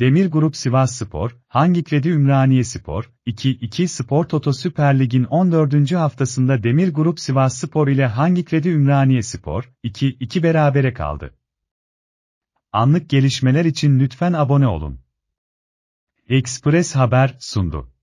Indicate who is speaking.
Speaker 1: Demir Grup Sivas Spor, Hangi Kredi Ümraniye Spor, 2-2 Spor Toto Süper Lig'in 14. haftasında Demir Grup Sivas Spor ile Hangi Kredi Ümraniye Spor, 2-2 berabere kaldı. Anlık gelişmeler için lütfen abone olun. Express Haber sundu.